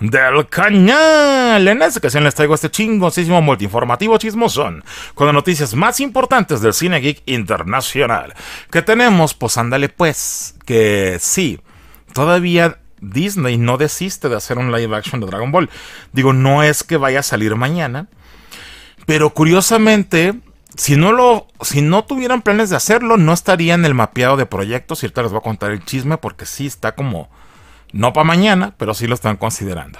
del canal. En esta ocasión les traigo este chingosísimo multiinformativo chismosón con las noticias más importantes del cine geek internacional. Que tenemos, pues ándale pues, que sí, todavía Disney no desiste de hacer un live action de Dragon Ball. Digo, no es que vaya a salir mañana, pero curiosamente si no lo, si no tuvieran planes de hacerlo, no estaría en el mapeado de proyectos. Y ahorita les voy a contar el chisme porque sí está como no para mañana, pero sí lo están considerando.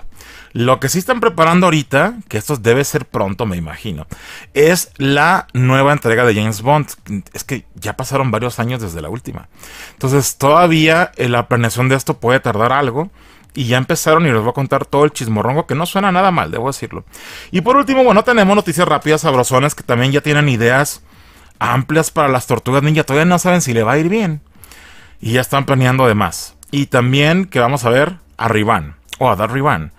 Lo que sí están preparando ahorita, que esto debe ser pronto, me imagino, es la nueva entrega de James Bond. Es que ya pasaron varios años desde la última. Entonces, todavía eh, la planeación de esto puede tardar algo. Y ya empezaron y les voy a contar todo el chismorrongo que no suena nada mal, debo decirlo. Y por último, bueno, tenemos noticias rápidas, sabrosonas, que también ya tienen ideas amplias para las tortugas ninja. Todavía no saben si le va a ir bien. Y ya están planeando más y también que vamos a ver a Rivan o a Dar Rivan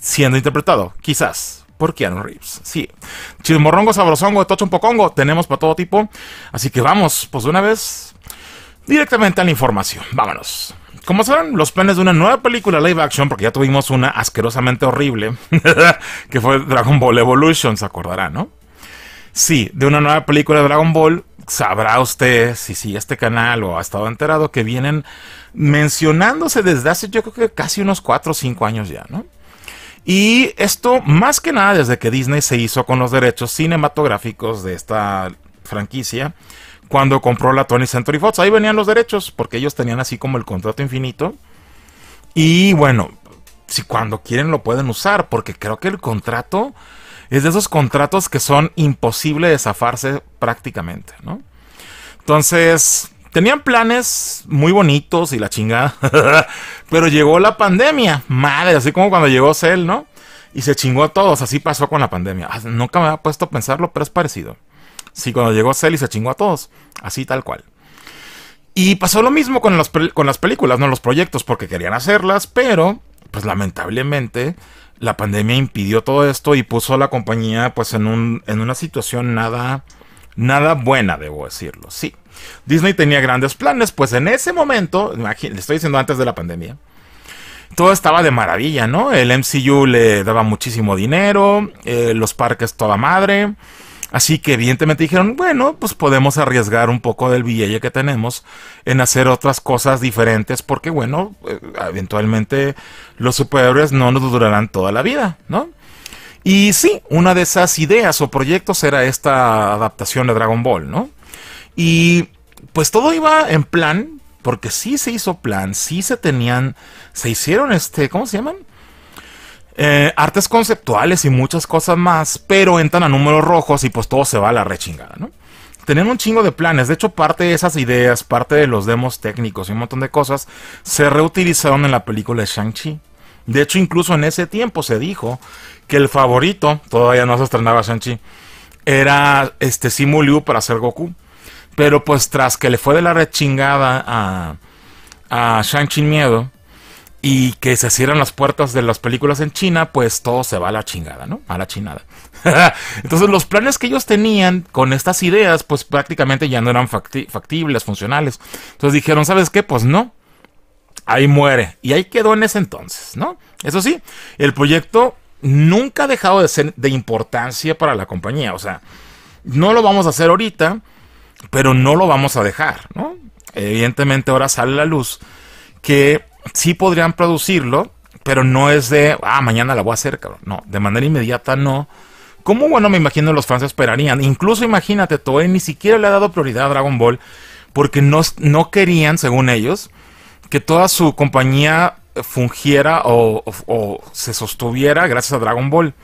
siendo interpretado, quizás, por Keanu Reeves. Sí, chismorrongo, sabrosongo, tocho un pocongo, tenemos para todo tipo. Así que vamos, pues de una vez, directamente a la información. Vámonos. ¿Cómo son los planes de una nueva película live action, porque ya tuvimos una asquerosamente horrible, que fue Dragon Ball Evolution, se acordará, ¿no? Sí, de una nueva película de Dragon Ball sabrá usted si este canal o ha estado enterado que vienen mencionándose desde hace yo creo que casi unos 4 o 5 años ya, ¿no? Y esto más que nada desde que Disney se hizo con los derechos cinematográficos de esta franquicia cuando compró la Tony Century Fox. Ahí venían los derechos porque ellos tenían así como el contrato infinito. Y bueno, si cuando quieren lo pueden usar porque creo que el contrato es de esos contratos que son imposible de zafarse prácticamente, ¿no? Entonces, tenían planes muy bonitos y la chingada, pero llegó la pandemia, madre, así como cuando llegó Cell, ¿no? Y se chingó a todos, así pasó con la pandemia. Ah, nunca me había puesto a pensarlo, pero es parecido. Sí, cuando llegó Cell y se chingó a todos, así tal cual. Y pasó lo mismo con, con las películas, no los proyectos, porque querían hacerlas, pero, pues lamentablemente, la pandemia impidió todo esto y puso a la compañía pues en, un, en una situación nada, nada buena, debo decirlo, sí. Disney tenía grandes planes, pues en ese momento, le estoy diciendo antes de la pandemia, todo estaba de maravilla, ¿no? El MCU le daba muchísimo dinero, eh, los parques toda madre, Así que evidentemente dijeron, bueno, pues podemos arriesgar un poco del billete que tenemos en hacer otras cosas diferentes, porque bueno, eh, eventualmente los superhéroes no nos durarán toda la vida, ¿no? Y sí, una de esas ideas o proyectos era esta adaptación de Dragon Ball, ¿no? Y pues todo iba en plan, porque sí se hizo plan, sí se tenían, se hicieron este, ¿cómo se llaman? Eh, artes conceptuales y muchas cosas más, pero entran a números rojos y pues todo se va a la rechingada, ¿no? Tenían un chingo de planes, de hecho parte de esas ideas, parte de los demos técnicos y un montón de cosas se reutilizaron en la película de Shang-Chi. De hecho, incluso en ese tiempo se dijo que el favorito, todavía no se estrenaba Shang-Chi, era este Simu Liu para hacer Goku. Pero pues tras que le fue de la rechingada a, a Shang-Chi Miedo, y que se cierran las puertas de las películas en China, pues todo se va a la chingada, ¿no? A la chinada. Entonces los planes que ellos tenían con estas ideas, pues prácticamente ya no eran factibles, funcionales. Entonces dijeron, ¿sabes qué? Pues no. Ahí muere. Y ahí quedó en ese entonces, ¿no? Eso sí, el proyecto nunca ha dejado de ser de importancia para la compañía. O sea, no lo vamos a hacer ahorita, pero no lo vamos a dejar, ¿no? Evidentemente ahora sale la luz que sí podrían producirlo, pero no es de, ah, mañana la voy a hacer, cabrón. No, de manera inmediata no. ¿Cómo bueno me imagino los fans esperarían? Incluso imagínate, Toei ni siquiera le ha dado prioridad a Dragon Ball porque no, querían, según ellos, que toda su compañía fungiera o, se sostuviera gracias a Dragon Ball.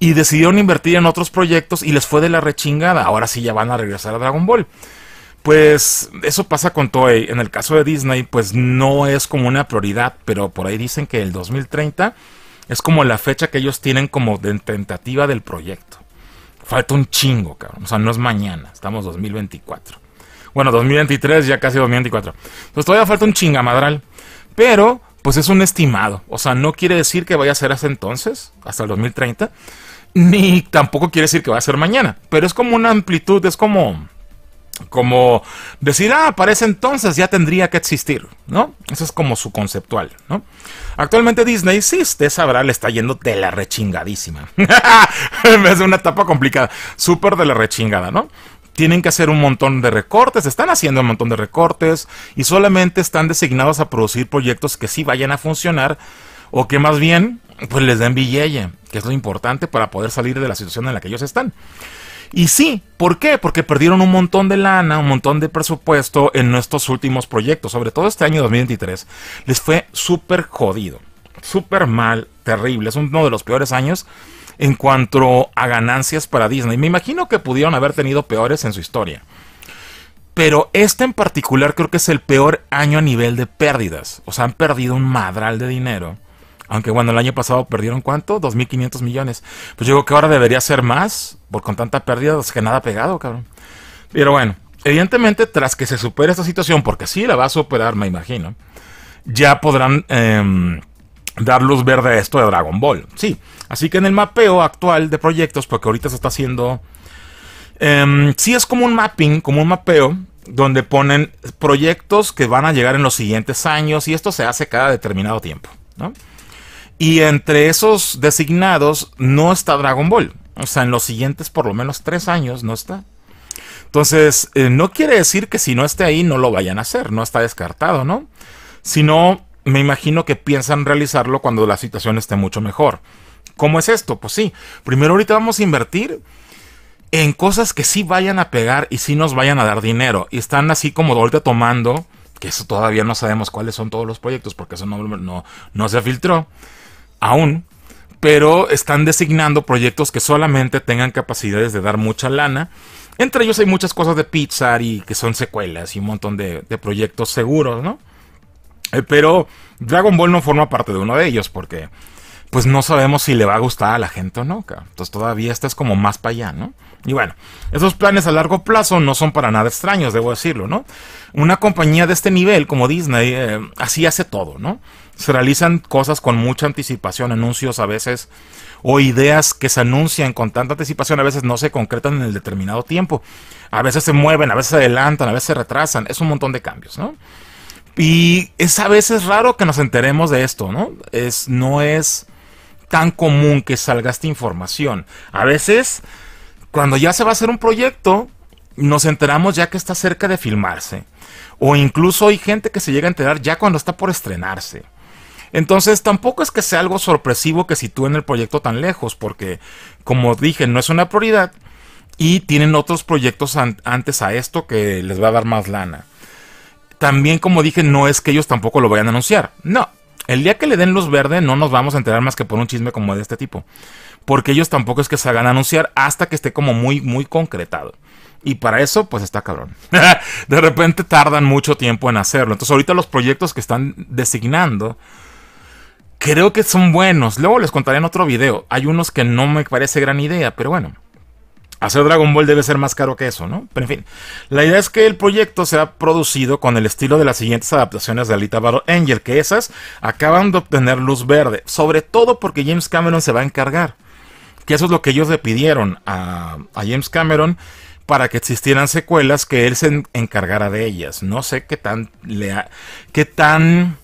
Y decidieron invertir en otros proyectos y les fue de la rechingada. Ahora sí ya van a regresar a Dragon Ball. Pues eso pasa con todo. En el caso de Disney, pues no es como una prioridad, pero por ahí dicen que el 2030 es como la fecha que ellos tienen como de tentativa del proyecto. Falta un chingo, cabrón. O sea, no es mañana, estamos 2024. Bueno, 2023, ya casi 2024. Entonces todavía falta un chingamadral. Pero, pues es un estimado. O sea, no quiere decir que vaya a ser hasta entonces, hasta el 2030. Ni tampoco quiere decir que va a ser mañana. Pero es como una amplitud, es como como decir, ah, parece entonces ya tendría que existir, ¿no? Eso es como su conceptual, ¿no? Actualmente Disney, sí, usted sabrá, le está yendo de la rechingadísima. Es una etapa complicada, súper de la rechingada, ¿no? Tienen que hacer un montón de recortes, están haciendo un montón de recortes y solamente están designados a producir proyectos que sí vayan a funcionar o que más bien pues les den billete, que es lo importante para poder salir de la situación en la que ellos están. Y sí, ¿por qué? Porque perdieron un montón de lana, un montón de presupuesto en nuestros últimos proyectos, sobre todo este año 2023. Les fue súper jodido, súper mal, terrible. Es uno de los peores años en cuanto a ganancias para Disney. Me imagino que pudieron haber tenido peores en su historia. Pero este en particular creo que es el peor año a nivel de pérdidas. O sea, han perdido un madral de dinero. Aunque bueno, el año pasado perdieron cuánto? 2.500 millones. Pues yo creo que ahora debería ser más, por con tanta pérdida, que nada pegado, cabrón. Pero bueno, evidentemente tras que se supere esta situación, porque sí la va a superar, me imagino, ya podrán em, dar luz verde a esto de Dragon Ball. Sí, así que en el mapeo actual de proyectos, porque ahorita se está haciendo... Em, sí es como un mapping, como un mapeo, donde ponen proyectos que van a llegar en los siguientes años y esto se hace cada determinado tiempo, ¿no? Y entre esos designados no está Dragon Ball. O sea, en los siguientes por lo menos tres años no está. Entonces, eh, no quiere decir que si no esté ahí no lo vayan a hacer, no está descartado, ¿no? Sino, me imagino que piensan realizarlo cuando la situación esté mucho mejor. ¿Cómo es esto? Pues sí, primero ahorita vamos a invertir en cosas que sí vayan a pegar y sí nos vayan a dar dinero. Y están así como ahorita tomando, que eso todavía no sabemos cuáles son todos los proyectos, porque eso no, no se filtró aún, pero están designando proyectos que solamente tengan capacidades de dar mucha lana. Entre ellos hay muchas cosas de Pixar y que son secuelas y un montón de, proyectos seguros, ¿no? Eh, pero Dragon Ball no forma parte de uno de ellos porque pues no sabemos si le va a gustar a la gente o no. Entonces todavía esta es como más para allá, ¿no? Y bueno, esos planes a largo plazo no son para nada extraños, debo decirlo, ¿no? Una compañía de este nivel como Disney eh, así hace todo, ¿no? se realizan cosas con mucha anticipación, anuncios a veces o ideas que se anuncian con tanta anticipación a veces no se concretan en el determinado tiempo. A veces se mueven, a veces se adelantan, a veces se retrasan. Es un montón de cambios, ¿no? Y es a veces raro que nos enteremos de esto, ¿no? Es, no es tan común que salga esta información. A veces, cuando ya se va a hacer un proyecto, nos enteramos ya que está cerca de filmarse. O incluso hay gente que se llega a enterar ya cuando está por estrenarse. Entonces tampoco es que sea algo sorpresivo que sitúen el proyecto tan lejos, porque como dije, no es una prioridad y tienen otros proyectos antes a esto que les va a dar más lana. También como dije, no es que ellos tampoco lo vayan a anunciar. No, el día que le den luz verde no nos vamos a enterar más que por un chisme como de este tipo. Porque ellos tampoco es que se hagan anunciar hasta que esté como muy, muy concretado. Y para eso, pues está cabrón. de repente tardan mucho tiempo en hacerlo. Entonces ahorita los proyectos que están designando creo que son buenos. Luego les contaré en otro video. Hay unos que no me parece gran idea, pero bueno. Hacer Dragon Ball debe ser más caro que eso, ¿no? Pero en fin, la idea es que el proyecto sea producido con el estilo de las siguientes adaptaciones de Alita Battle Angel, que esas acaban de obtener luz verde, sobre todo porque James Cameron se va a encargar. Que eso es lo que ellos le pidieron a, James Cameron para que existieran secuelas que él se encargara de ellas. No sé qué tan, le qué tan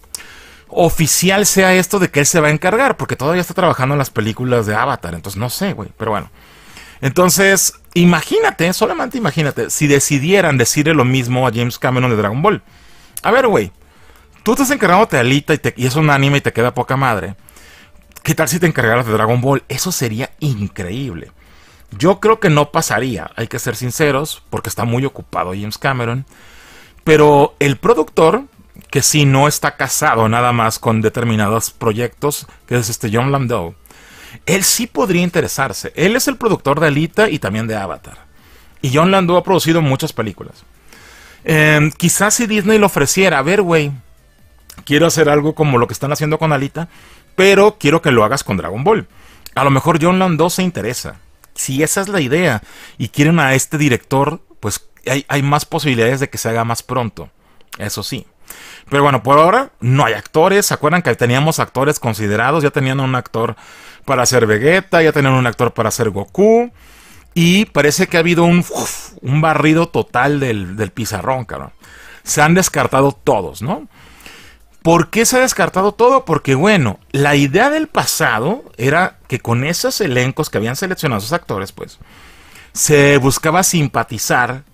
oficial sea esto de que él se va a encargar, porque todavía está trabajando en las películas de Avatar, entonces no sé, güey, pero bueno. Entonces, imagínate, solamente imagínate, si decidieran decirle lo mismo a James Cameron de Dragon Ball. A ver, güey, tú estás encargándote de Alita y, y es un anime y te queda poca madre. ¿Qué tal si te encargaras de Dragon Ball? Eso sería increíble. Yo creo que no pasaría, hay que ser sinceros, porque está muy ocupado James Cameron. Pero el productor que si no está casado nada más con determinados proyectos, que es este John Landau, él sí podría interesarse. Él es el productor de Alita y también de Avatar. Y John Landau ha producido muchas películas. Em, quizás si Disney le ofreciera, a ver, güey, quiero hacer algo como lo que están haciendo con Alita, pero quiero que lo hagas con Dragon Ball. A lo mejor John Landau se interesa. Si esa es la idea y quieren a este director, pues hay más posibilidades de que se haga más pronto. Eso sí. Pero bueno, por ahora no hay actores. ¿Se acuerdan que teníamos actores considerados? Ya tenían un actor para hacer Vegeta, ya tenían un actor para hacer Goku. Y parece que ha habido un, barrido total del, pizarrón, cabrón. Se han descartado todos, ¿no? ¿Por qué se ha descartado todo? Porque, bueno, la idea del pasado era que con esos elencos que habían seleccionado esos actores, pues, se buscaba simpatizar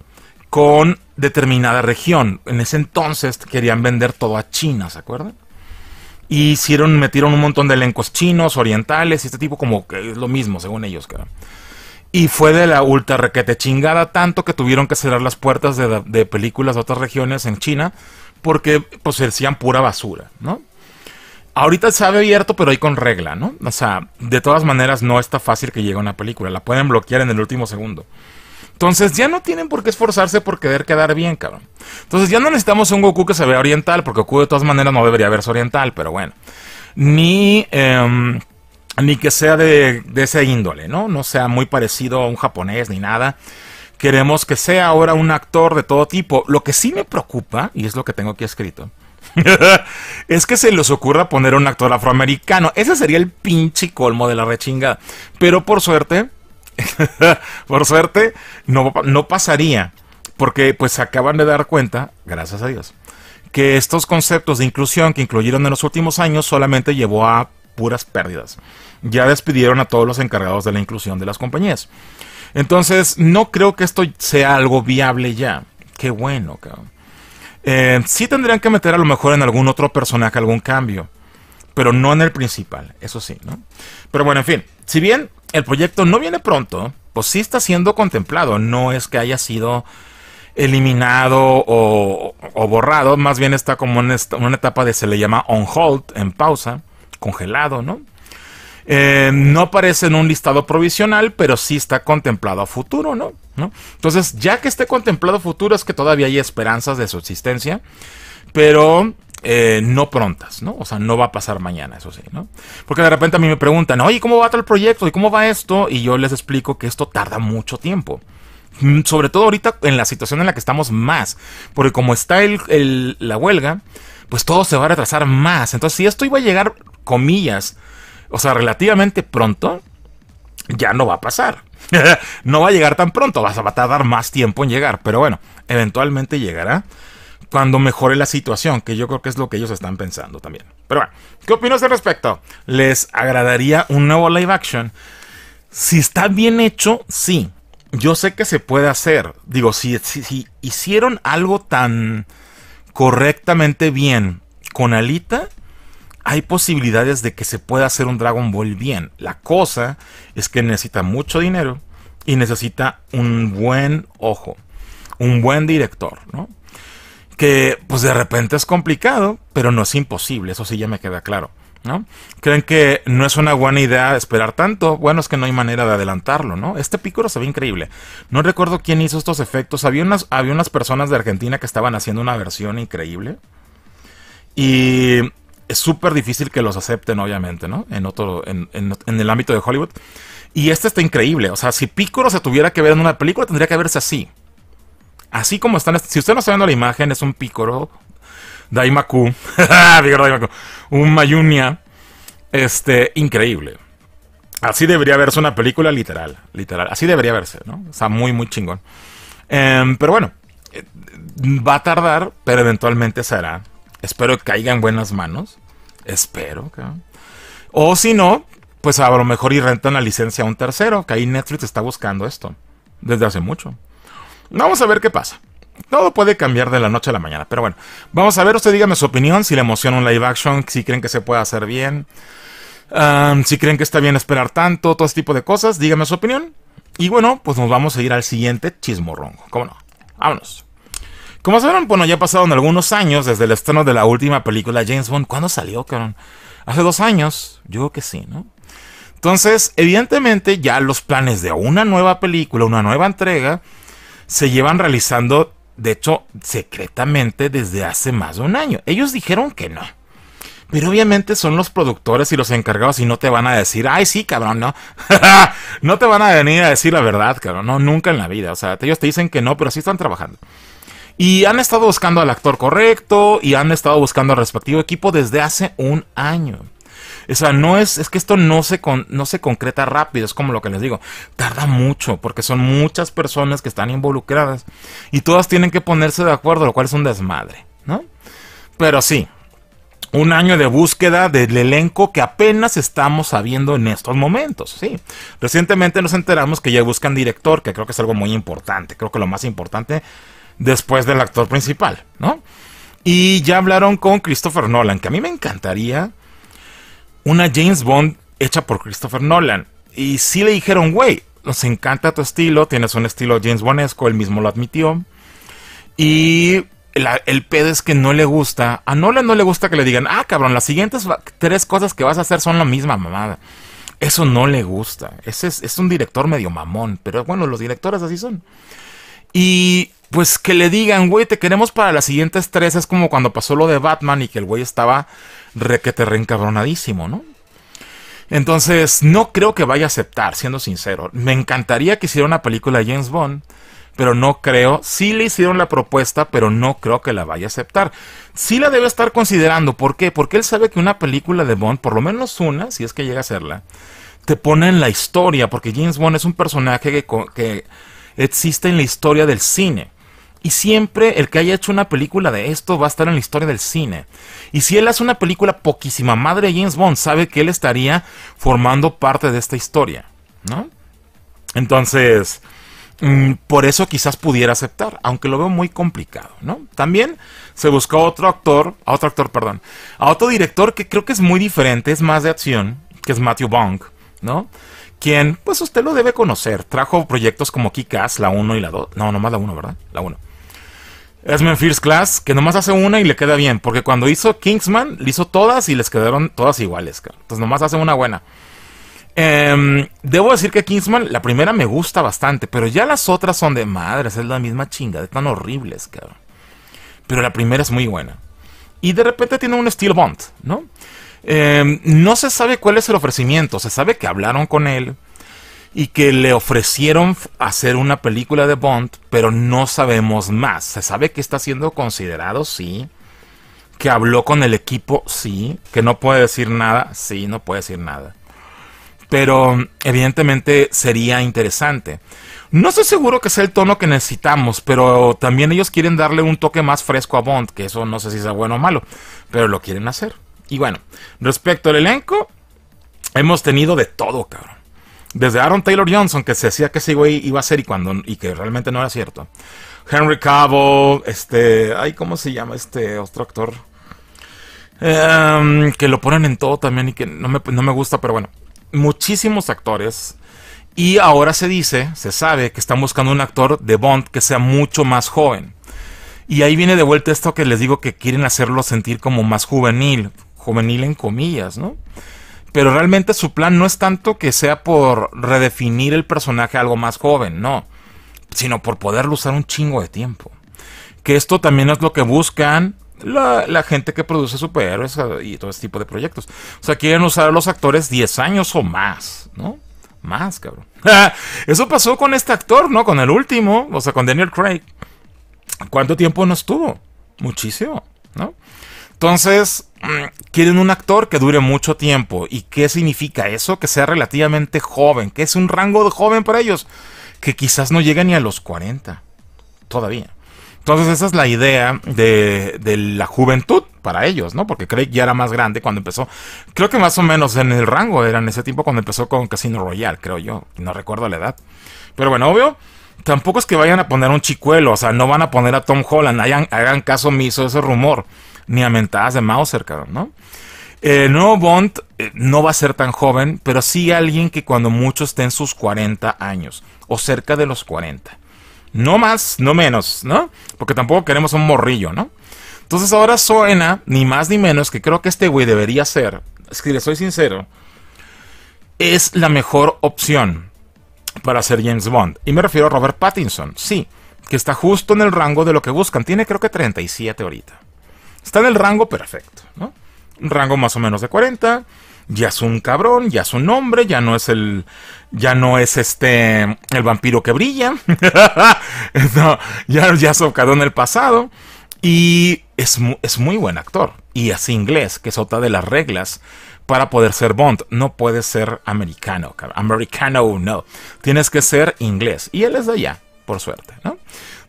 con determinada región. En ese entonces querían vender todo a China, ¿se acuerdan? Y hicieron, metieron un montón de elencos chinos, orientales, y este tipo como que es lo mismo, según ellos, cara. Y fue de la ultra requete chingada tanto que tuvieron que cerrar las puertas de, películas de otras regiones en China porque pues decían pura basura, ¿no? Ahorita se ha abierto, pero hay con regla, ¿no? O sea, de todas maneras no está fácil que llegue una película. La pueden bloquear en el último segundo. Entonces ya no tienen por qué esforzarse por querer quedar bien, cabrón. Entonces ya no necesitamos un Goku que se vea oriental, porque Goku de todas maneras no debería verse oriental, pero bueno. Ni, em, ni que sea de, ese esa índole, ¿no? No sea muy parecido a un japonés ni nada. Queremos que sea ahora un actor de todo tipo. Lo que sí me preocupa, y es lo que tengo aquí escrito, es que se les ocurra poner un actor afroamericano. Ese sería el pinche colmo de la rechinga. Pero por suerte, por suerte, no, no pasaría, porque pues acaban de dar cuenta, gracias a Dios, que estos conceptos de inclusión que incluyeron en los últimos años solamente llevó a puras pérdidas. Ya despidieron a todos los encargados de la inclusión de las compañías. Entonces, no creo que esto sea algo viable ya. Qué bueno, cabrón. Eh, sí tendrían que meter a lo mejor en algún otro personaje algún cambio, pero no en el principal, eso sí, ¿no? Pero bueno, en fin, si bien el proyecto no viene pronto, pues sí está siendo contemplado, no es que haya sido eliminado o, borrado, más bien está como en una etapa de se le llama on hold, en pausa, congelado, ¿no? Eh, no aparece en un listado provisional, pero sí está contemplado a futuro, ¿no? ¿no? Entonces, ya que esté contemplado a futuro, es que todavía hay esperanzas de su existencia, pero eh, no prontas, ¿no? O sea, no va a pasar mañana, eso sí, ¿no? Porque de repente a mí me preguntan, oye, ¿cómo va todo el proyecto? ¿Y cómo va esto? Y yo les explico que esto tarda mucho tiempo. Mm, sobre todo ahorita en la situación en la que estamos más. Porque como está el, la huelga, pues todo se va a retrasar más. Entonces, si esto iba a llegar, comillas, o sea, relativamente pronto, ya no va a pasar. no va a llegar tan pronto, va a tardar más tiempo en llegar. Pero bueno, eventualmente llegará cuando mejore la situación, que yo creo que es lo que ellos están pensando también. Pero bueno, ¿qué opinas al respecto? ¿Les agradaría un nuevo live action? Si está bien hecho, sí. Yo sé que se puede hacer. Digo, si, si hicieron algo tan correctamente bien con Alita, hay posibilidades de que se pueda hacer un Dragon Ball bien. La cosa es que necesita mucho dinero y necesita un buen ojo, un buen director, ¿no? que pues de repente es complicado, pero no es imposible, eso sí ya me queda claro. ¿No? ¿Creen que no es una buena idea esperar tanto? Bueno, es que no hay manera de adelantarlo, ¿no? Este pícoro se ve increíble. No recuerdo quién hizo estos efectos. Había unas, había unas personas de Argentina que estaban haciendo una versión increíble. Y es súper difícil que los acepten, obviamente, ¿no? En, otro, en, el ámbito de Hollywood. Y este está increíble. O sea, si Pícoro se tuviera que ver en una película, tendría que verse así. Así como están, si usted no está viendo la imagen, es un pícoro Daimaku, Daimaku, un Mayunia, este, increíble. Así debería verse una película literal, literal, así debería verse, ¿no? O muy, muy chingón. Em, pero bueno, eh, va a tardar, pero eventualmente será Espero que caiga en buenas manos, espero. Que... O si no, pues a lo mejor y renta la licencia a un tercero, que ahí Netflix está buscando esto, desde hace mucho. Vamos a ver qué pasa. Todo puede cambiar de la noche a la mañana, pero bueno, vamos a ver, usted dígame su opinión, si le emociona un live action, si creen que se puede hacer bien, si creen que está bien esperar tanto, todo ese tipo de cosas, dígame su opinión. Y bueno, pues nos vamos a ir al siguiente chismorrongo, ¿cómo no? Vámonos. Como sabrán, bueno, ya pasaron algunos años desde el estreno de la última película James Bond. ¿Cuándo salió, cabrón? Hace dos años, yo creo que sí, ¿no? Entonces, evidentemente ya los planes de una nueva película, una nueva entrega, se llevan realizando, de hecho, secretamente desde hace más de un año. Ellos dijeron que no. Pero obviamente son los productores y los encargados y no te van a decir, ay, sí, cabrón, no. no te van a venir a decir la verdad, cabrón, no, nunca en la vida. O sea, ellos te dicen que no, pero sí están trabajando. Y han estado buscando al actor correcto y han estado buscando al respectivo equipo desde hace un año. O sea, no es, es que esto no se, no se concreta rápido, es como lo que les digo, tarda mucho porque son muchas personas que están involucradas y todas tienen que ponerse de acuerdo, lo cual es un desmadre, ¿no? Pero sí, un año de búsqueda del elenco que apenas estamos sabiendo en estos momentos. Sí, recientemente nos enteramos que ya buscan director, que creo que es algo muy importante, creo que lo más importante después del actor principal, ¿no? Y ya hablaron con Christopher Nolan, que a mí me encantaría una James Bond hecha por Christopher Nolan. Y sí le dijeron, güey, nos encanta tu estilo, tienes un estilo James Bondesco él mismo lo admitió. Y el pedo es que no le gusta, a Nolan no le gusta que le digan, ah, cabrón, las siguientes tres cosas que vas a hacer son la misma mamada. Eso no le gusta. Ese es, es un director medio mamón, pero bueno, los directores así son. Y pues que le digan, güey, te queremos para las siguientes tres. Es como cuando pasó lo de Batman y que el güey estaba que requete reencabronadísimo, ¿no? Entonces, no creo que vaya a aceptar, siendo sincero. Me encantaría que hiciera una película de James Bond, pero no creo. Sí le hicieron la propuesta, pero no creo que la vaya a aceptar. Sí la debe estar considerando. ¿Por qué? Porque él sabe que una película de Bond, por lo menos una, si es que llega a serla, te pone en la historia, porque James Bond es un personaje que, que existe en la historia del cine. Y siempre el que haya hecho una película de esto va a estar en la historia del cine. Y si él hace una película poquísima madre, James Bond sabe que él estaría formando parte de esta historia, ¿no? Entonces, mm, por eso quizás pudiera aceptar, aunque lo veo muy complicado, ¿no? También se buscó otro actor, a otro actor, perdón, a otro director que creo que es muy diferente, es más de acción, que es Matthew Bong, ¿no? Quien, pues usted lo debe conocer, trajo proyectos como Kick-Ass, la 1 y la 2, no, nomás la 1, ¿verdad? La 1. Men First Class, que nomás hace una y le queda bien, porque cuando hizo Kingsman, le hizo todas y les quedaron todas iguales. Entonces nomás hace una buena. Em, debo decir que Kingsman, la primera me gusta bastante, pero ya las otras son de madres, es la misma chinga, de tan horribles, cabrón. Pero la primera es muy buena. Y de repente tiene un Steel Bond, ¿no? Em, no se sabe cuál es el ofrecimiento, se sabe que hablaron con él, y que le ofrecieron hacer una película de Bond, pero no sabemos más. Se sabe que está siendo considerado, sí. Que habló con el equipo, sí. Que no puede decir nada, sí, no puede decir nada. Pero evidentemente sería interesante. No estoy seguro que sea el tono que necesitamos, pero también ellos quieren darle un toque más fresco a Bond, que eso no sé si sea bueno o malo, pero lo quieren hacer. Y bueno, respecto al elenco, hemos tenido de todo, cabrón. Desde Aaron Taylor Johnson, que se decía que ese güey iba a ser y, cuando, y que realmente no era cierto. Henry Cavill, este, ay, ¿cómo se llama este otro actor? Em, que lo ponen en todo también y que no me, no me gusta, pero bueno, muchísimos actores. Y ahora se dice, se sabe que están buscando un actor de Bond que sea mucho más joven. Y ahí viene de vuelta esto que les digo que quieren hacerlo sentir como más juvenil, juvenil en comillas, ¿no? Pero realmente su plan no es tanto que sea por redefinir el personaje algo más joven, no. Sino por poderlo usar un chingo de tiempo. Que esto también es lo que buscan la, la, gente que produce superhéroes ah, y todo ese tipo de proyectos. O sea, quieren usar a los actores 10 años o más, ¿no? Más, cabrón. Eso pasó con este actor, ¿no? Con el último, o sea, con Daniel Craig. ¿Cuánto tiempo no estuvo? Muchísimo, ¿no? Entonces, Mm, quieren un actor que dure mucho tiempo. ¿Y qué significa eso? Que sea relativamente joven, que es un rango de joven para ellos, que quizás no llega ni a los 40 todavía. Entonces esa es la idea de, la juventud para ellos, ¿no? Porque Craig ya era más grande cuando empezó. Creo que más o menos en el rango Era en ese tiempo cuando empezó con Casino Royale, creo yo. No recuerdo la edad. Pero bueno, obvio, tampoco es que vayan a poner un chicuelo, o sea, no van a poner a Tom Holland. hagan caso omiso de ese rumor ni a mentadas de Mauser, cabrón, ¿no? El nuevo Bond eh, no va a ser tan joven, pero sí alguien que cuando mucho esté en sus 40 años o cerca de los 40. No más, no menos, ¿no? Porque tampoco queremos un morrillo, ¿no? Entonces ahora suena, ni más ni menos, que creo que este güey debería ser, es que le soy sincero, es la mejor opción para ser James Bond. Y me refiero a Robert Pattinson, sí, que está justo en el rango de lo que buscan. Tiene creo que 37 ahorita. Está en el rango perfecto, ¿no? Un rango más o menos de 40. Ya es un cabrón, ya es un hombre, ya no es el. Ya no es este. El vampiro que brilla. ya, ya se en el pasado. Y es, muy buen actor. Y es inglés, que es otra de las reglas para poder ser Bond. No puede ser americano, americano no. Tienes que ser inglés. Y él es de allá, por suerte, ¿no?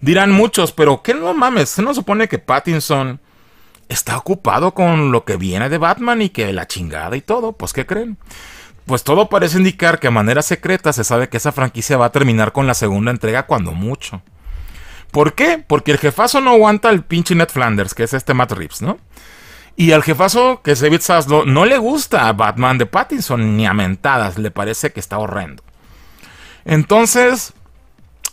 Dirán muchos, pero que no mames, se nos supone que Pattinson está ocupado con lo que viene de Batman y que la chingada y todo, pues ¿qué creen? Pues todo parece indicar que a manera secreta se sabe que esa franquicia va a terminar con la segunda entrega cuando mucho. ¿Por qué? Porque el jefazo no aguanta al pinche Ned Flanders, que es este Matt Reeves, ¿no? Y al jefazo, que es David Saslow, no le gusta a Batman de Pattinson ni a mentadas, le parece que está horrendo. Entonces,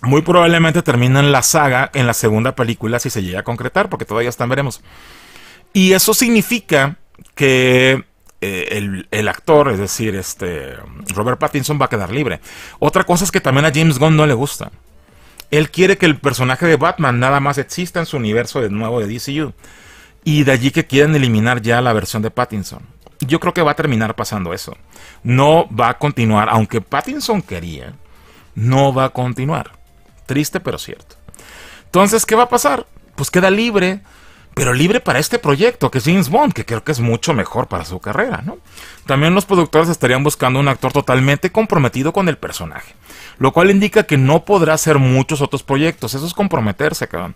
muy probablemente terminen la saga en la segunda película si se llega a concretar, porque todavía están veremos. Y eso significa que eh, el, actor, es decir, este Robert Pattinson va a quedar libre. Otra cosa es que también a James Gunn no le gusta. Él quiere que el personaje de Batman nada más exista en su universo de nuevo de DCU. Y de allí que quieran eliminar ya la versión de Pattinson. Yo creo que va a terminar pasando eso. No va a continuar, aunque Pattinson quería, no va a continuar. Triste pero cierto. Entonces, ¿qué va a pasar? Pues queda libre pero libre para este proyecto, que es James Bond, que creo que es mucho mejor para su carrera, ¿no? También los productores estarían buscando un actor totalmente comprometido con el personaje, lo cual indica que no podrá hacer muchos otros proyectos, eso es comprometerse, cabrón.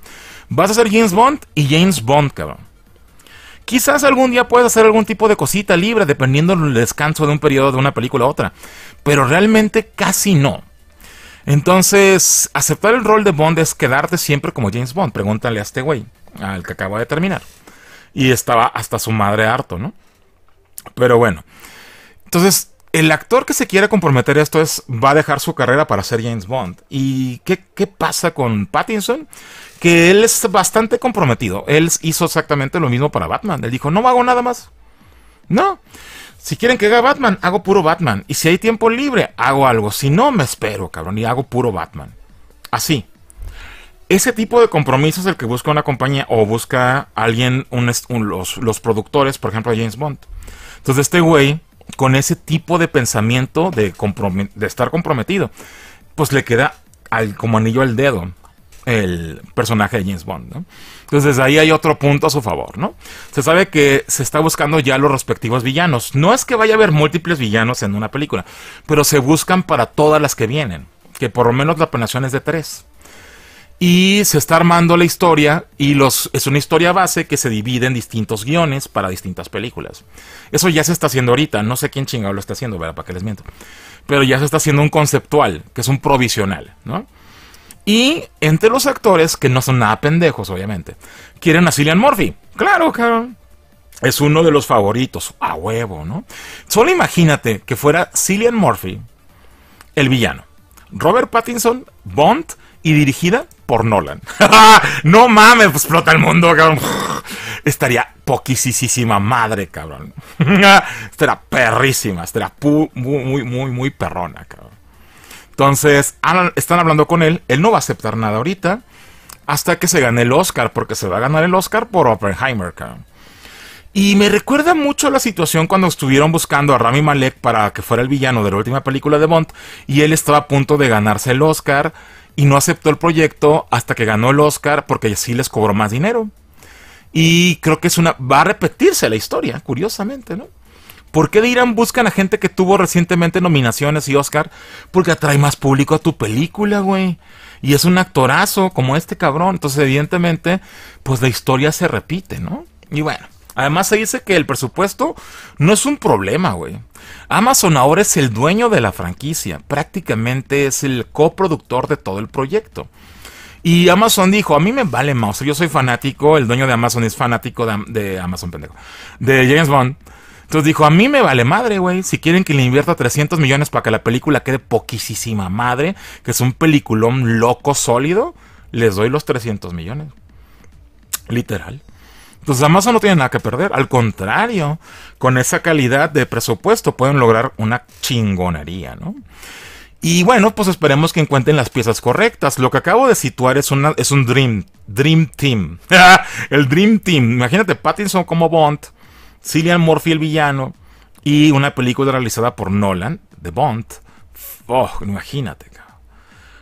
Vas a ser James Bond y James Bond, cabrón. Quizás algún día puedas hacer algún tipo de cosita libre, dependiendo del descanso de un periodo de una película a otra, pero realmente casi no. Entonces, aceptar el rol de Bond es quedarte siempre como James Bond. Pregúntale a este güey, al que acaba de terminar. Y estaba hasta su madre harto, ¿no? Pero bueno. Entonces, el actor que se quiera comprometer esto es, va a dejar su carrera para ser James Bond. ¿Y qué, qué, pasa con Pattinson? Que él es bastante comprometido. Él hizo exactamente lo mismo para Batman. Él dijo, no hago nada más. No. Si quieren que haga Batman, hago puro Batman. Y si hay tiempo libre, hago algo. Si no, me espero, cabrón, y hago puro Batman. Así. Ese tipo de compromiso es el que busca una compañía o busca alguien, los, productores, por ejemplo, James Bond. Entonces, este güey, con ese tipo de pensamiento de, de estar comprometido, pues le queda al, como anillo al dedo el personaje de James Bond, ¿no? Entonces ahí hay otro punto a su favor, ¿no? Se sabe que se está buscando ya los respectivos villanos. No es que vaya a haber múltiples villanos en una película, pero se buscan para todas las que vienen, que por lo menos la planeación es de tres. Y se está armando la historia y los, es una historia base que se divide en distintos guiones para distintas películas. Eso ya se está haciendo ahorita, no sé quién chingado lo está haciendo, ¿verdad? Para que les miento. Pero ya se está haciendo un conceptual, que es un provisional, ¿no? Y entre los actores, que no son nada pendejos, obviamente, quieren a Cillian Murphy. Claro, cabrón. Es uno de los favoritos, a huevo, ¿no? Solo imagínate que fuera Cillian Murphy el villano. Robert Pattinson, Bond y dirigida por Nolan. no mames, pues, explota el mundo, cabrón. Estaría poquisísima madre, cabrón. Estaría perrísima, estaría muy, muy, muy, muy perrona, cabrón. Entonces, están hablando con él, él no va a aceptar nada ahorita, hasta que se gane el Oscar, porque se va a ganar el Oscar por Oppenheimer, Y me recuerda mucho la situación cuando estuvieron buscando a Rami Malek para que fuera el villano de la última película de Bond y él estaba a punto de ganarse el Oscar y no aceptó el proyecto hasta que ganó el Oscar porque así les cobró más dinero. Y creo que es una va a repetirse la historia, curiosamente, ¿no? ¿Por qué dirán Irán buscan a gente que tuvo recientemente nominaciones y Oscar? Porque atrae más público a tu película, güey. Y es un actorazo como este cabrón. Entonces, evidentemente, pues la historia se repite, ¿no? Y bueno, además se dice que el presupuesto no es un problema, güey. Amazon ahora es el dueño de la franquicia. Prácticamente es el coproductor de todo el proyecto. Y Amazon dijo, a mí me vale mouse, yo soy fanático, el dueño de Amazon es fanático de, de Amazon, pendejo, de James Bond. Entonces dijo, a mí me vale madre, güey. Si quieren que le invierta 300 millones para que la película quede poquísima madre, que es un peliculón loco sólido, les doy los 300 millones. Literal. Entonces Amazon no tiene nada que perder. Al contrario, con esa calidad de presupuesto pueden lograr una chingonería, ¿no? Y bueno, pues esperemos que encuentren las piezas correctas. Lo que acabo de situar es, una, es un Dream, dream Team. el Dream Team. Imagínate Pattinson como Bond. Cillian Murphy el villano y una película realizada por Nolan, The Bond. Oh, imagínate.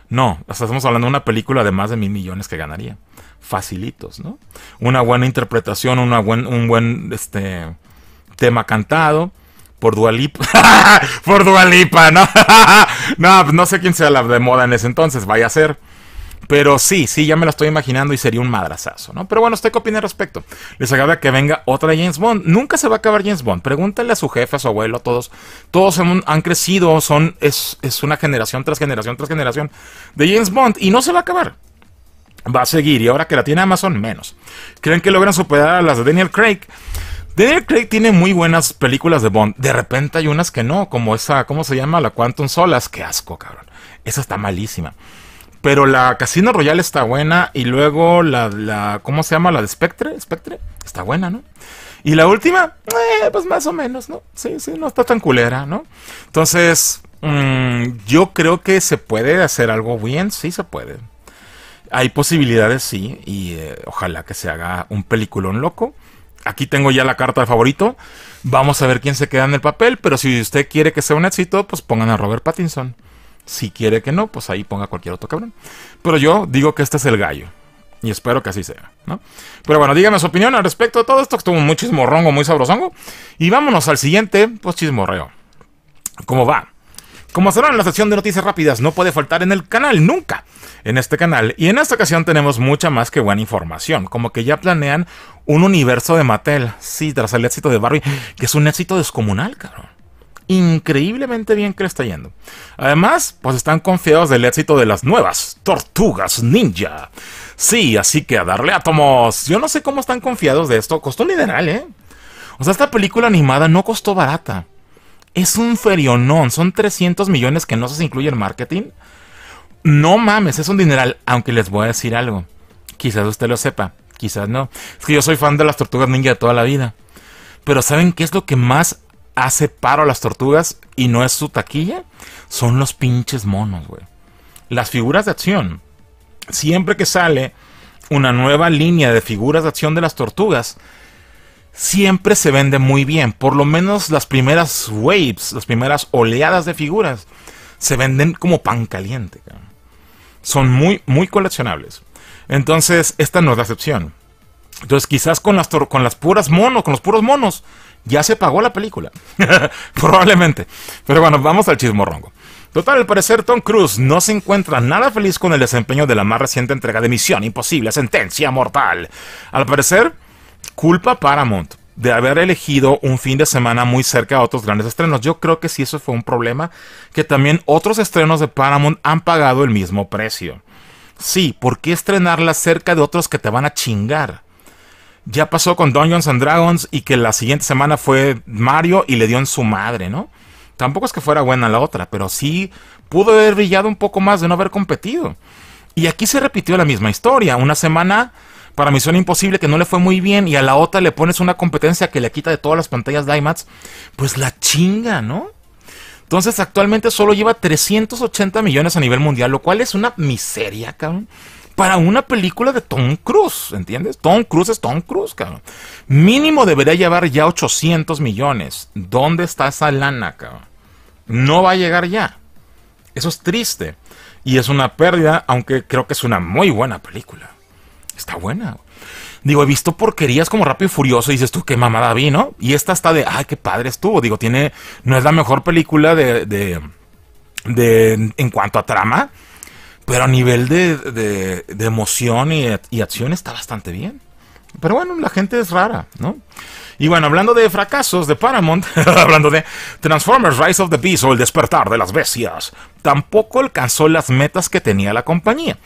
No, estamos hablando de una película de más de mil millones que ganaría. Facilitos, ¿no? Una buena interpretación, una un buen este, tema cantado por Dualipa. por Dualipa, ¿no? no, pues, no sé quién sea la de moda en ese entonces, vaya a ser. Pero sí, sí, ya me la estoy imaginando y sería un madrazazo, ¿no? Pero bueno, ¿usted qué opina al respecto? ¿Les agrada que venga otra James Bond? Nunca se va a acabar James Bond. Pregúntale a su jefe, a su abuelo, a todos. Todos han, crecido, son, es, es una generación tras generación tras generación de James Bond y no se va a acabar va a seguir. Y ahora que la tiene Amazon, menos. ¿Creen que logran superar a las de Daniel Craig? Daniel Craig tiene muy buenas películas de Bond. De repente hay unas que no, como esa, ¿cómo se llama? La Quantum Solas. Qué asco, cabrón. Esa está malísima. Pero la Casino Royale está buena. Y luego la, ¿cómo se llama? La de Spectre. Spectre. Está buena, ¿no? Y la última, eh, pues más o menos, ¿no? Sí, sí, no está tan culera, ¿no? Entonces, mm, yo creo que se puede hacer algo bien, sí se puede. Hay posibilidades, sí, y eh, ojalá que se haga un peliculón loco. Aquí tengo ya la carta de favorito. Vamos a ver quién se queda en el papel, pero si usted quiere que sea un éxito, pues pongan a Robert Pattinson. Si quiere que no, pues ahí ponga cualquier otro cabrón. Pero yo digo que este es el gallo. Y espero que así sea, Pero bueno, díganme su opinión al respecto de todo esto, que estuvo muy chismorrongo, muy sabrosongo. Y vámonos al siguiente, pues chismorreo. ¿Cómo va? Como será en la sección de noticias rápidas, no puede faltar en el canal, nunca, en este canal. Y en esta ocasión tenemos mucha más que buena información, como que ya planean un universo de Mattel, sí, tras el éxito de Barbie, que es un éxito descomunal, cabrón increíblemente bien que le está yendo. Además, pues están confiados del éxito de las nuevas Tortugas Ninja. Sí, así que a darle átomos. Yo no sé cómo están confiados de esto. Costó un dineral, ¿eh? O sea, esta película animada no costó barata. Es un ferionón. Son 300 millones que no se incluye en marketing. No mames, es un dineral. Aunque les voy a decir algo. Quizás usted lo sepa. Quizás no. Es que yo soy fan de las tortugas ninja de toda la vida. Pero ¿saben qué es lo que más hace paro a las tortugas y no es su taquilla, son los pinches monos, güey. Las figuras de acción. Siempre que sale una nueva línea de figuras de acción de las tortugas, siempre se vende muy bien. Por lo menos las primeras waves, las primeras oleadas de figuras, se venden como pan caliente. Son muy, muy coleccionables. Entonces, esta no es la excepción. Entonces, quizás con las, con las puras monos, con los puros monos, ya se pagó la película. Probablemente. Pero bueno, vamos al chismorrongo. Total, al parecer Tom Cruise no se encuentra nada feliz con el desempeño de la más reciente entrega de Misión Imposible, Sentencia Mortal. Al parecer, culpa Paramount de haber elegido un fin de semana muy cerca a otros grandes estrenos. Yo creo que sí eso fue un problema, que también otros estrenos de Paramount han pagado el mismo precio. Sí, ¿por qué estrenarla cerca de otros que te van a chingar? ya pasó con Dungeons and Dragons y que la siguiente semana fue Mario y le dio en su madre, ¿no? Tampoco es que fuera buena la otra, pero sí pudo haber brillado un poco más de no haber competido. Y aquí se repitió la misma historia. Una semana para Misión Imposible que no le fue muy bien y a la otra le pones una competencia que le quita de todas las pantallas de pues la chinga, ¿no? Entonces actualmente solo lleva 380 millones a nivel mundial, lo cual es una miseria, cabrón para una película de Tom Cruise, ¿entiendes? Tom Cruise es Tom Cruise, cabrón. Mínimo debería llevar ya 800 millones. ¿Dónde está esa lana, cabrón? No va a llegar ya. Eso es triste. Y es una pérdida, aunque creo que es una muy buena película. Está buena. Digo, he visto porquerías como Rápido y Furioso y dices tú, qué mamada vi, ¿no? Y esta está de, ay, qué padre estuvo. Digo, tiene, no es la mejor película de, de, de en cuanto a trama, pero a nivel de, emoción y, acción está bastante bien. Pero bueno, la gente es rara, ¿no? Y bueno, hablando de fracasos de Paramount, hablando de Transformers Rise of the Beast o El despertar de las bestias, tampoco alcanzó las metas que tenía la compañía.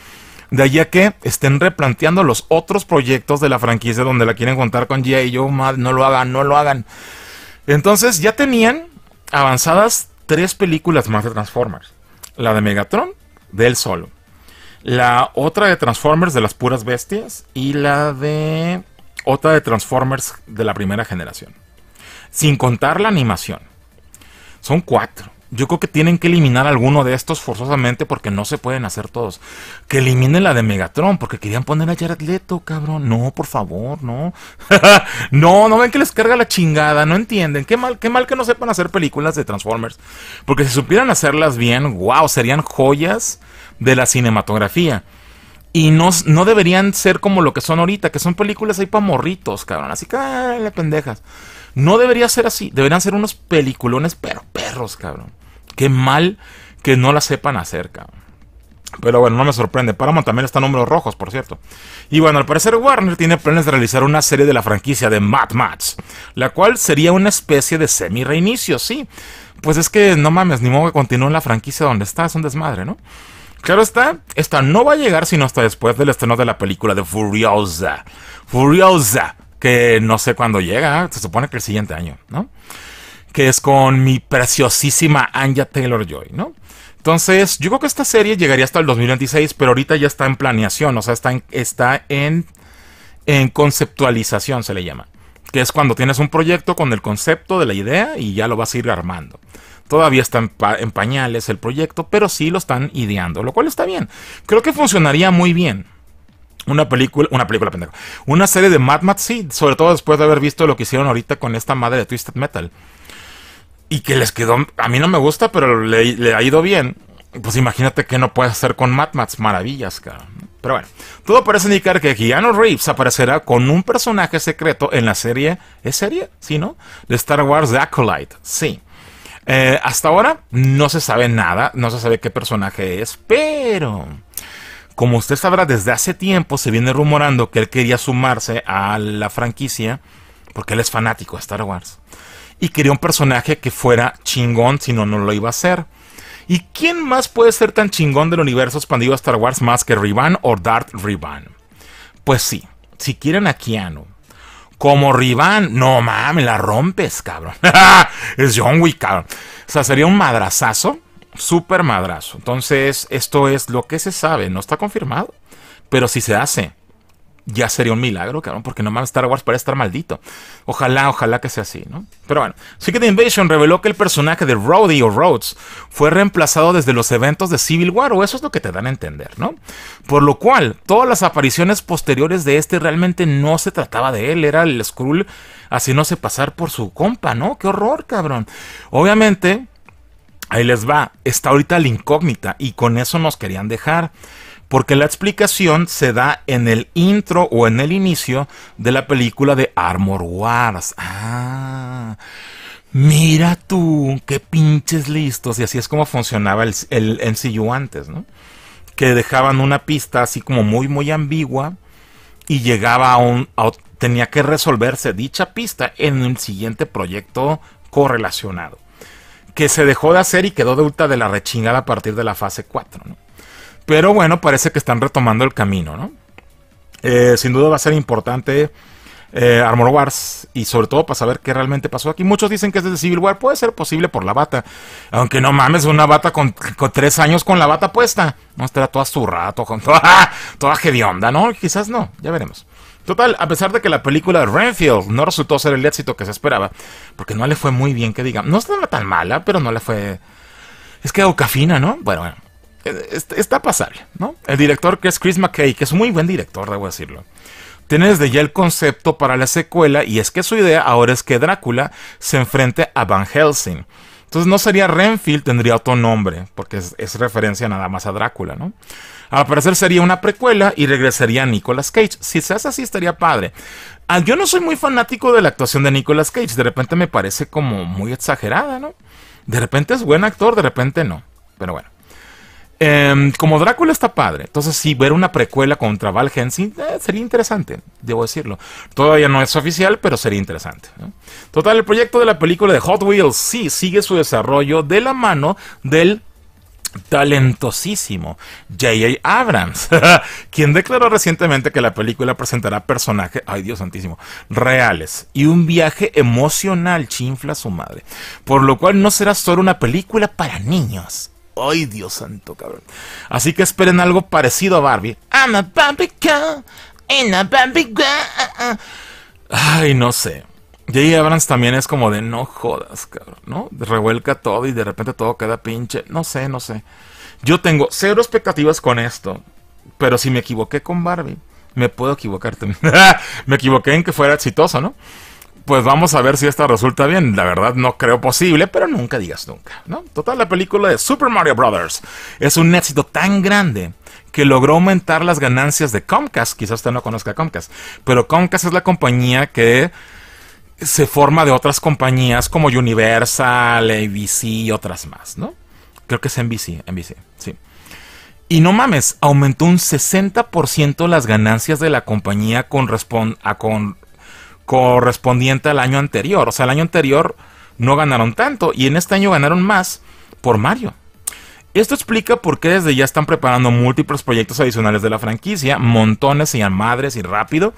De a que estén replanteando los otros proyectos de la franquicia donde la quieren contar con G.I. Joe, no lo hagan, no lo hagan. Entonces ya tenían avanzadas tres películas más de Transformers. La de Megatron, del solo. La otra de Transformers de las puras bestias y la de otra de Transformers de la primera generación. Sin contar la animación. Son cuatro. Yo creo que tienen que eliminar alguno de estos forzosamente porque no se pueden hacer todos. Que eliminen la de Megatron porque querían poner a Jared Leto, cabrón. No, por favor, no. no, no ven que les carga la chingada, no entienden. Qué mal, qué mal que no sepan hacer películas de Transformers. Porque si supieran hacerlas bien, wow, serían joyas de la cinematografía. Y no, no deberían ser como lo que son ahorita, que son películas ahí para morritos, cabrón. Así que, la pendejas. No debería ser así. Deberían ser unos peliculones, pero perros, cabrón. Qué mal que no la sepan acerca Pero bueno, no me sorprende. Paramount también está en números rojos, por cierto. Y bueno, al parecer Warner tiene planes de realizar una serie de la franquicia de Mad Max, la cual sería una especie de semi-reinicio, sí. Pues es que no mames, ni modo que continúen la franquicia donde está, es un desmadre, ¿no? Claro está, esta no va a llegar sino hasta después del estreno de la película de Furiosa. Furiosa, que no sé cuándo llega, se supone que el siguiente año, ¿no? que es con mi preciosísima Anja Taylor Joy, ¿no? Entonces, yo creo que esta serie llegaría hasta el 2026, pero ahorita ya está en planeación, o sea, está en, está en, en conceptualización, se le llama. Que es cuando tienes un proyecto con el concepto de la idea y ya lo vas a ir armando. Todavía está en, pañales el proyecto, pero sí lo están ideando, lo cual está bien. Creo que funcionaría muy bien una película, una película pendejo, una serie de Mad Max, sí, sobre todo después de haber visto lo que hicieron ahorita con esta madre de Twisted Metal y que les quedó, a mí no me gusta, pero le, ha ido bien. Pues imagínate que no puedes hacer con Mad Max, maravillas, cara. Pero bueno, todo parece indicar que Keanu Reeves aparecerá con un personaje secreto en la serie, ¿es serie? ¿Sí, no? De Star Wars The Acolyte, sí. Eh, hasta ahora no se sabe nada, no se sabe qué personaje es, pero como usted sabrá, desde hace tiempo se viene rumorando que él quería sumarse a la franquicia porque él es fanático de Star Wars y quería un personaje que fuera chingón, si no, no lo iba a hacer. ¿Y quién más puede ser tan chingón del universo expandido a Star Wars más que Rivan o Darth Rivan? Pues sí, si quieren a Keanu. Como Rivan, no mames, la rompes, cabrón. es John Wick, cabrón. O sea, sería un madrazazo, súper madrazo. Entonces, esto es lo que se sabe, no está confirmado. Pero si se hace, ya sería un milagro, cabrón, porque nomás Star Wars parece estar maldito. Ojalá, ojalá que sea así, ¿no? Pero bueno, Secret Invasion reveló que el personaje de Rhodey o Rhodes fue reemplazado desde los eventos de Civil War, o eso es lo que te dan a entender, ¿no? Por lo cual, todas las apariciones posteriores de este realmente no se trataba de él, era el Skrull haciéndose pasar por su compa, ¿no? ¡Qué horror, cabrón! Obviamente, ahí les va, está ahorita la incógnita, y con eso nos querían dejar porque la explicación se da en el intro o en el inicio de la película de Armor Wars. Ah. Mira tú, qué pinches listos. Y así es como funcionaba el, el antes, ¿no? Que dejaban una pista así como muy, muy ambigua y llegaba a un... tenía que resolverse dicha pista en el siguiente proyecto correlacionado. Que se dejó de hacer y quedó de ulta de la rechingada a partir de la fase 4, ¿no? Pero bueno, parece que están retomando el camino, ¿no? Eh, sin duda va a ser importante eh, Armor Wars y sobre todo para saber qué realmente pasó aquí. Muchos dicen que es de Civil War, puede ser posible por la bata. Aunque no mames, una bata con, tres años con la bata puesta. No estará toda zurrada, toda, toda, toda ¿no? Quizás no, ya veremos. Total, a pesar de que la película de Renfield no resultó ser el éxito que se esperaba, porque no le fue muy bien, que digan, no estaba tan mala, pero no le fue... Es que fina, ¿no? Bueno, bueno. Eh, está pasable, ¿no? El director que es Chris McKay, que es muy buen director, debo decirlo. Tiene desde ya el concepto para la secuela y es que su idea ahora es que Drácula se enfrente a Van Helsing. Entonces no sería Renfield, tendría otro nombre, porque es, referencia nada más a Drácula, ¿no? Al parecer sería una precuela y regresaría a Nicolas Cage. Si se hace así estaría padre. Ah, yo no soy muy fanático de la actuación de Nicolas Cage, de repente me parece como muy exagerada, ¿no? De repente es buen actor, de repente no. Pero bueno. Em, como Drácula está padre, entonces si ver una precuela contra Val Hensing eh, sería interesante, debo decirlo. Todavía no es oficial, pero sería interesante. Total, el proyecto de la película de Hot Wheels sí sigue su desarrollo de la mano del talentosísimo J.A. Abrams, quien declaró recientemente que la película presentará personajes, ay Dios santísimo, reales y un viaje emocional, chinfla su madre, por lo cual no será solo una película para niños. Ay, Dios santo, cabrón. Así que esperen algo parecido a Barbie. I'm a Ay, no sé. Jay Abrams también es como de no jodas, cabrón, ¿no? Revuelca todo y de repente todo queda pinche. No sé, no sé. Yo tengo cero expectativas con esto. Pero si me equivoqué con Barbie, me puedo equivocar también. me equivoqué en que fuera exitoso, ¿no? pues vamos a ver si esta resulta bien. La verdad no creo posible, pero nunca digas nunca, ¿no? Total, la película de Super Mario Brothers es un éxito tan grande que logró aumentar las ganancias de Comcast. Quizás usted no conozca Comcast, pero Comcast es la compañía que se forma de otras compañías como Universal, ABC y otras más, ¿no? Creo que es NBC, NBC, sí. Y no mames, aumentó un 60% las ganancias de la compañía con, respon a con correspondiente al año anterior. O sea, el año anterior no ganaron tanto y en este año ganaron más por Mario. Esto explica por qué desde ya están preparando múltiples proyectos adicionales de la franquicia, montones y a madres y rápido,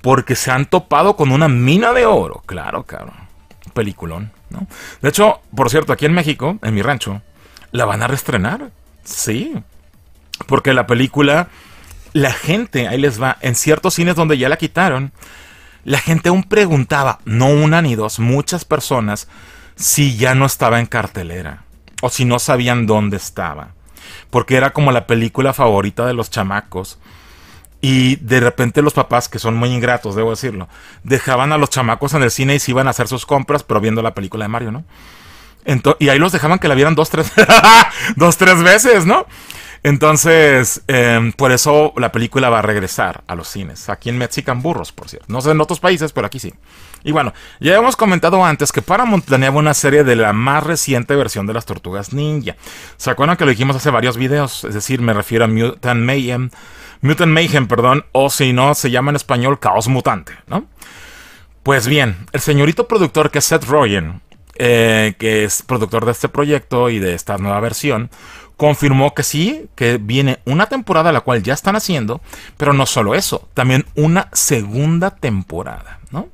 porque se han topado con una mina de oro. Claro, claro, Peliculón, ¿no? De hecho, por cierto, aquí en México, en mi rancho, la van a reestrenar. Sí. Porque la película, la gente, ahí les va, en ciertos cines donde ya la quitaron, la gente aún preguntaba, no una ni dos, muchas personas, si ya no estaba en cartelera o si no sabían dónde estaba. Porque era como la película favorita de los chamacos. Y de repente los papás, que son muy ingratos, debo decirlo, dejaban a los chamacos en el cine y se iban a hacer sus compras, pero viendo la película de Mario, ¿no? y ahí los dejaban que la vieran dos, tres, dos, tres veces, ¿no? Entonces, em, por eso la película va a regresar a los cines. Aquí en Mexican Burros, por cierto. No sé en otros países, pero aquí sí. Y bueno, ya hemos comentado antes que Paramount planeaba una serie de la más reciente versión de las Tortugas Ninja. ¿Se acuerdan que lo dijimos hace varios videos? Es decir, me refiero a Mutant Mayhem. Mutant Mayhem, perdón. O si no, se llama en español Caos Mutante, ¿no? Pues bien, el señorito productor que es Seth Rogen, eh, que es productor de este proyecto y de esta nueva versión, confirmó que sí, que viene una temporada, la cual ya están haciendo, pero no solo eso, también una segunda temporada, ¿no?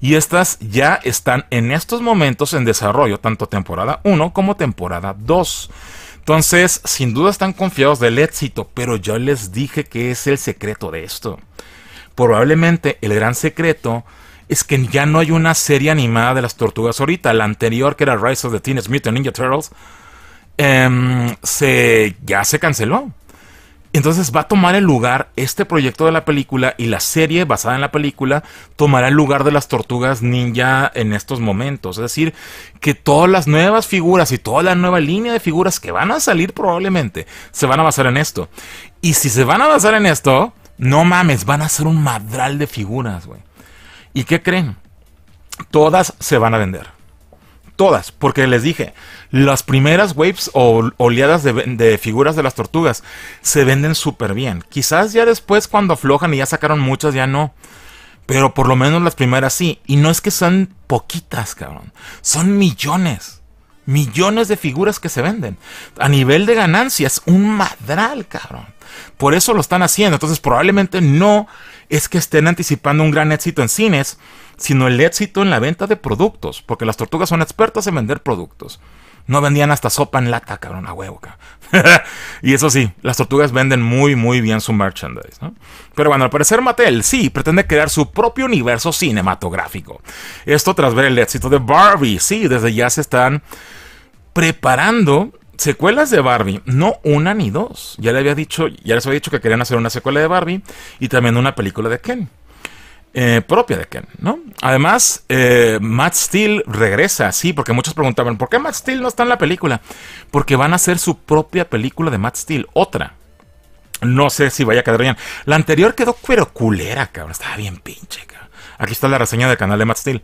Y estas ya están en estos momentos en desarrollo, tanto temporada 1 como temporada 2. Entonces, sin duda están confiados del éxito, pero yo les dije que es el secreto de esto. Probablemente el gran secreto es que ya no hay una serie animada de las tortugas ahorita. La anterior, que era Rise of the Teenage Mutant Ninja Turtles, Em, se, ya se canceló. Entonces va a tomar el lugar este proyecto de la película y la serie basada en la película tomará el lugar de las tortugas ninja en estos momentos. Es decir, que todas las nuevas figuras y toda la nueva línea de figuras que van a salir probablemente se van a basar en esto. Y si se van a basar en esto, no mames, van a ser un madral de figuras, güey. ¿Y qué creen? Todas se van a vender. Todas, porque les dije, las primeras waves o oleadas de, figuras de las tortugas se venden súper bien. Quizás ya después cuando aflojan y ya sacaron muchas, ya no. Pero por lo menos las primeras sí. Y no es que sean poquitas, cabrón. Son millones. Millones de figuras que se venden. A nivel de ganancias, un madral, cabrón. Por eso lo están haciendo. Entonces probablemente no es que estén anticipando un gran éxito en cines sino el éxito en la venta de productos, porque las tortugas son expertas en vender productos. No vendían hasta sopa en lata, cabrón, a huevo. y eso sí, las tortugas venden muy, muy bien su merchandise. Pero bueno, al parecer Mattel sí pretende crear su propio universo cinematográfico. Esto tras ver el éxito de Barbie. Sí, desde ya se están preparando secuelas de Barbie, no una ni dos. Ya, le había dicho, ya les había dicho que querían hacer una secuela de Barbie y también una película de Ken. Eh, propia de Ken, ¿no? Además, eh, Matt Steele regresa, sí, porque muchos preguntaban, ¿por qué Matt Steele no está en la película? Porque van a hacer su propia película de Matt Steele, otra. No sé si vaya a quedar bien. La anterior quedó cuero culera, cabrón. Estaba bien pinche, cabrón. Aquí está la reseña del canal de Matt Steele.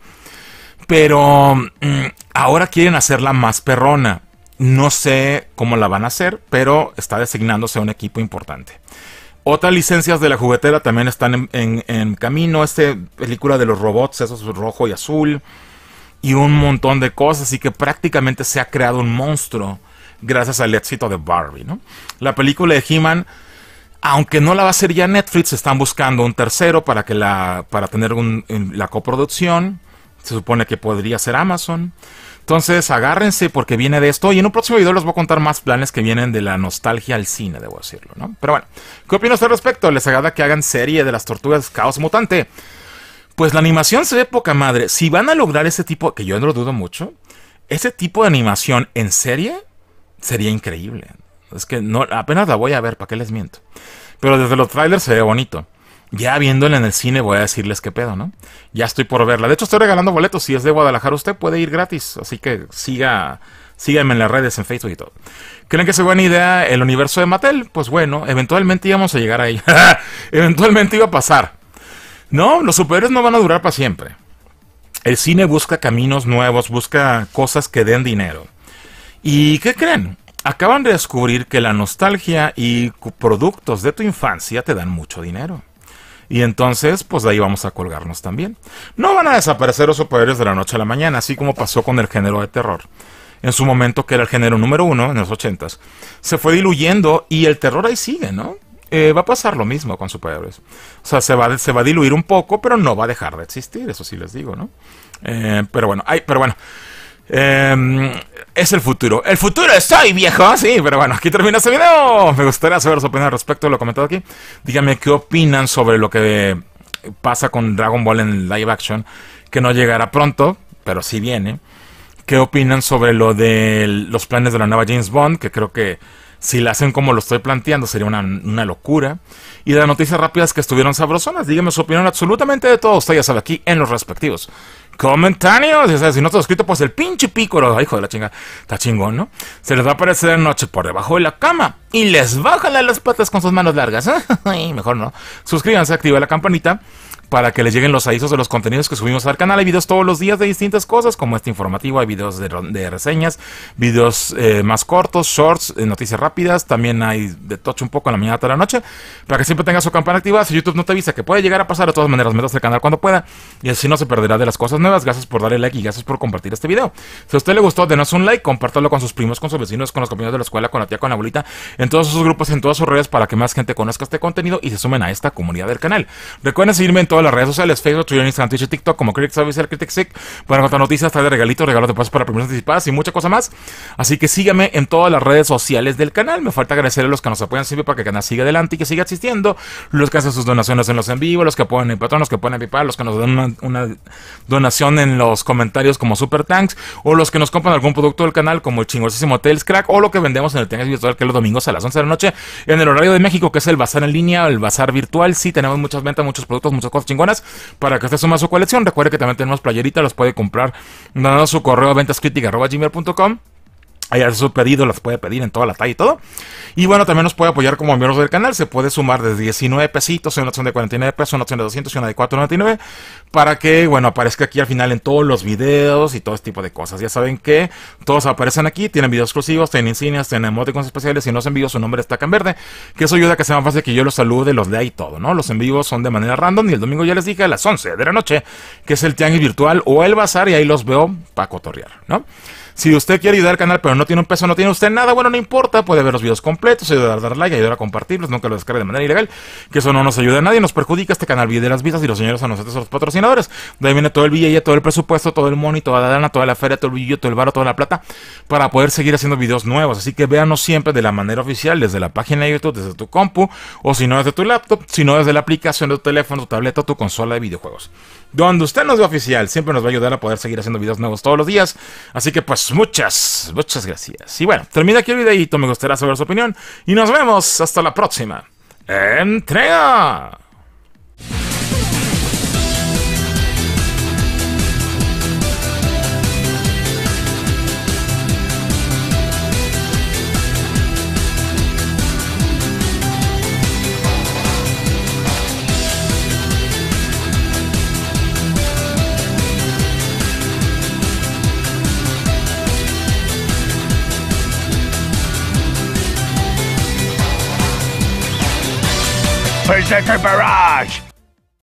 Pero mm, ahora quieren hacerla más perrona. No sé cómo la van a hacer, pero está designándose a un equipo importante. Otras licencias de la juguetera también están en, camino. Esta película de los robots, esos rojo y azul. Y un montón de cosas. Así que prácticamente se ha creado un monstruo gracias al éxito de Barbie. La película de He-Man, aunque no la va a hacer ya Netflix, están buscando un tercero para, que la, para tener la coproducción. Se supone que podría ser Amazon. Entonces, agárrense porque viene de esto. Y en un próximo video les voy a contar más planes que vienen de la nostalgia al cine, debo decirlo, ¿no? Pero bueno, ¿qué opinas al respecto? ¿Les agrada que hagan serie de las tortugas Caos Mutante? Pues la animación se ve poca madre. Si van a lograr ese tipo, que yo no lo dudo mucho, ese tipo de animación en serie sería increíble. Es que no, apenas la voy a ver, ¿para qué les miento? Pero desde los trailers se ve bonito. Ya viéndola en el cine voy a decirles qué pedo, ¿no? Ya estoy por verla. De hecho, estoy regalando boletos. Si es de Guadalajara, usted puede ir gratis. Así que siga, síganme en las redes, en Facebook y todo. ¿Creen que es buena idea el universo de Mattel? Pues bueno, eventualmente íbamos a llegar ahí. eventualmente iba a pasar. No, los superhéroes no van a durar para siempre. El cine busca caminos nuevos, busca cosas que den dinero. ¿Y qué creen? Acaban de descubrir que la nostalgia y productos de tu infancia te dan mucho dinero. Y entonces, pues de ahí vamos a colgarnos también. No van a desaparecer los superhéroes de la noche a la mañana, así como pasó con el género de terror. En su momento, que era el género número uno en los ochentas, se fue diluyendo y el terror ahí sigue, ¿no? Eh, va a pasar lo mismo con superhéroes. O sea, se va, se va a diluir un poco, pero no va a dejar de existir, eso sí les digo, ¿no? Eh, pero bueno, ay, pero bueno. Eh, es el futuro. El futuro estoy, viejo. Sí, pero bueno, aquí termina este video. Me gustaría saber su opinión al respecto Lo lo comentado aquí. Díganme qué opinan sobre lo que pasa con Dragon Ball en live action, que no llegará pronto, pero sí viene. ¿Qué opinan sobre lo de los planes de la nueva James Bond? Que creo que si la hacen como lo estoy planteando, sería una, locura. Y las noticias rápidas que estuvieron sabrosonas, díganme su opinión absolutamente de todo ya sabe aquí en los respectivos comentarios. O si no te suscrito, pues el pinche pícoro, hijo de la chinga, está chingón, ¿no? Se les va a aparecer de noche por debajo de la cama y les bajan las patas con sus manos largas. ¿eh? Mejor no. Suscríbanse, activa la campanita para que les lleguen los avisos de los contenidos que subimos al canal. Hay videos todos los días de distintas cosas, como este informativo, hay videos de, reseñas, videos eh, más cortos, shorts, eh, noticias rápidas, también hay de tocho un poco en la mañana hasta la noche, para que siempre tenga su campana activada. Si YouTube no te avisa que puede llegar a pasar, de todas maneras, metas al canal cuando pueda y así no se perderá de las cosas nuevas. Gracias por darle like y gracias por compartir este video. Si a usted le gustó, denos un like, compártalo con sus primos, con sus vecinos, con los compañeros de la escuela, con la tía, con la abuelita, en todos sus grupos, en todas sus redes, para que más gente conozca este contenido y se sumen a esta comunidad del canal. Recuerden seguirme en todas las redes sociales, Facebook, Twitter, Instagram, Twitch TikTok como Critic Service, Pueden encontrar noticias, traer regalitos, regalos de pasos para primeras anticipadas y mucha cosas más. Así que sígueme en todas las redes sociales del canal. Me falta agradecer a los que nos apoyan siempre para que el canal siga adelante y que siga existiendo. Los que hacen sus donaciones en los en vivo, los que apoyan en Patreon, los que ponen en PayPal, los que nos dan una, donación en los comentarios como Super Tanks, o los que nos compran algún producto del canal como el chingosísimo Tales Crack, o lo que vendemos en el Tanks Virtual que es los domingos a las 11 de la noche en el horario de México, que es el bazar en línea, el bazar virtual. Sí, tenemos muchas ventas, muchos productos, muchas cosas chingonas para que usted suma su colección. Recuerde que también tenemos playerita, los puede comprar dando su correo a ventascritica.gmail.com Ahí su pedido, las puede pedir en toda la talla y todo. Y bueno, también nos puede apoyar como miembros del canal. Se puede sumar desde 19 pesitos, una opción de 49 pesos, una opción de 200 y una de 4.99. Para que, bueno, aparezca aquí al final en todos los videos y todo este tipo de cosas. Ya saben que todos aparecen aquí. Tienen videos exclusivos, tienen insignias, tienen emoticons especiales. Si no se envío, su nombre acá en verde. Que eso ayuda a que sea más fácil que yo los salude, los lea y todo, ¿no? Los envíos son de manera random. Y el domingo ya les dije a las 11 de la noche, que es el tianguis virtual o el bazar. Y ahí los veo para cotorrear, ¿no? Si usted quiere ayudar al canal, pero no tiene un peso, no tiene usted nada, bueno, no importa, puede ver los videos completos, ayudar a dar like, ayudar a compartirlos, nunca lo descargue de manera ilegal, que eso no nos ayuda a nadie, nos perjudica este canal, vive de las vidas y los señores a nosotros, los patrocinadores. De ahí viene todo el billete, todo el presupuesto, todo el money, toda la dana, toda la feria, todo el billete, todo el barro, toda la plata, para poder seguir haciendo videos nuevos. Así que véanos siempre de la manera oficial, desde la página de YouTube, desde tu compu, o si no desde tu laptop, sino desde la aplicación de tu teléfono, tu tableta o tu consola de videojuegos donde usted nos ve oficial. Siempre nos va a ayudar a poder seguir haciendo videos nuevos todos los días. Así que pues muchas, muchas gracias. Y bueno, termina aquí el videito. Me gustaría saber su opinión. Y nos vemos hasta la próxima. Entrega. Berserker Barrage!